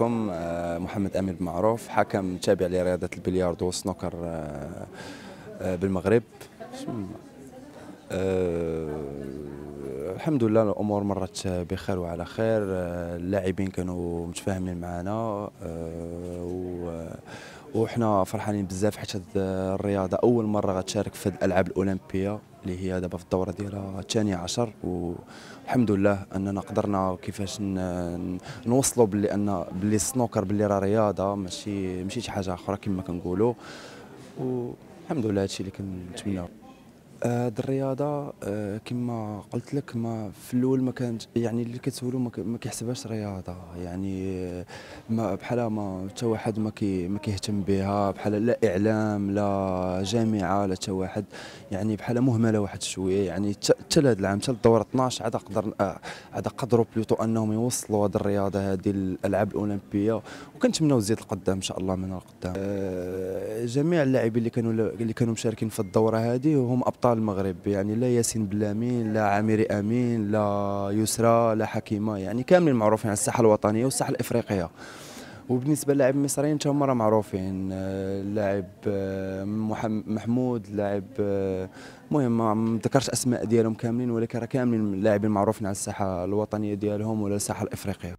معكم آه، محمد امين معروف حكم تابع لرياضه البلياردو والسنوكر آه، آه، بالمغرب الحمد لله الامور مرت بخير وعلى خير اللاعبين كانوا متفاهمين معنا وحنا فرحانين بزاف حيت الرياضه اول مره غتشارك في الالعاب الاولمبيه اللي هي دابا في الدوره ديالها الثاني عشر والحمد لله اننا قدرنا كيفاش نوصلوا باللي ان باللي السنوكر باللي راه رياضه ماشي ماشي شي حاجه اخرى كما كنقولوا والحمد لله هادشي اللي كنتمناو آه، هاد الرياضه آه، كما قلت لك ما في الاول ما كانت يعني اللي كتسولو ما كيحسبهاش رياضه يعني آه، ما بحالها ما حتى واحد ما كي ما كيهتم بها بحال لا اعلام لا جامعه لا حتى واحد يعني بحالها مهمله واحد شويه يعني حتى هذا العام حتى الدورة 12 عاد قدر عاد قدروا بلوتو انهم يوصلوا هاد الرياضه هذه الالعاب الاولمبيه وكنتمناو تزيد القدام ان شاء الله من القدام جميع اللاعبين اللي كانوا اللي كانوا مشاركين في الدوره هذه هم ابطال ابطال المغرب يعني لا ياسين بلامين لا عامر امين لا يسرى لا حكيمه يعني كاملين معروفين على الساحه الوطنيه والساحه الافريقيه وبالنسبه للاعب المصريين حتى راه معروفين اللاعب آه، آه، محمود لاعب المهم آه، ما ذكرش اسماء ديالهم كاملين ولكن راه كاملين اللاعبين معروفين على الساحه الوطنيه ديالهم ولا الساحه الافريقيه